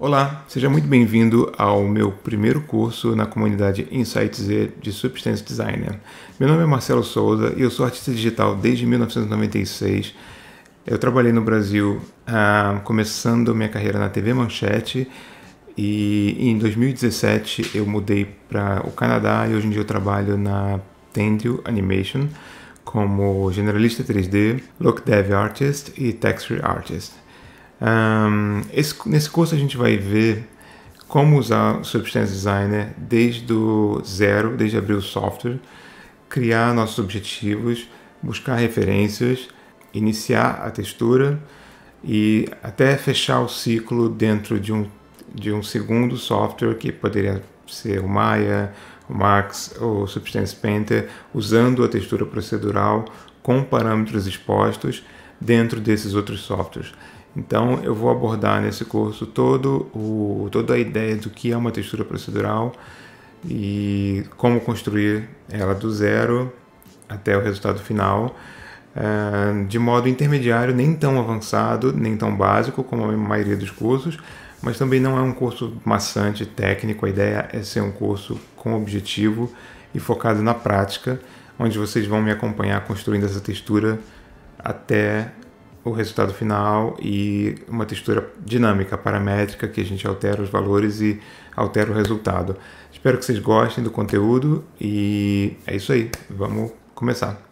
Olá, seja muito bem-vindo ao meu primeiro curso na comunidade Insights Z de Substance Designer. Meu nome é Marcelo Souza e eu sou artista digital desde 1996. Eu trabalhei no Brasil ah, começando minha carreira na TV Manchete e em 2017 eu mudei para o Canadá e hoje em dia eu trabalho na Tendril Animation como generalista 3D, Look Dev Artist e Texture Artist. Um, esse, nesse curso a gente vai ver como usar o Substance Designer desde o zero, desde abrir o software, criar nossos objetivos, buscar referências, iniciar a textura e até fechar o ciclo dentro de um, de um segundo software que poderia ser o Maya, o Max ou o Substance Painter, usando a textura procedural com parâmetros expostos dentro desses outros softwares. Então eu vou abordar nesse curso todo o, toda a ideia do que é uma textura procedural e como construir ela do zero até o resultado final, eh, de modo intermediário, nem tão avançado, nem tão básico como a maioria dos cursos, mas também não é um curso maçante, técnico. A ideia é ser um curso com objetivo e focado na prática, onde vocês vão me acompanhar construindo essa textura até o resultado final e uma textura dinâmica, paramétrica, que a gente altera os valores e altera o resultado. Espero que vocês gostem do conteúdo e é isso aí, vamos começar.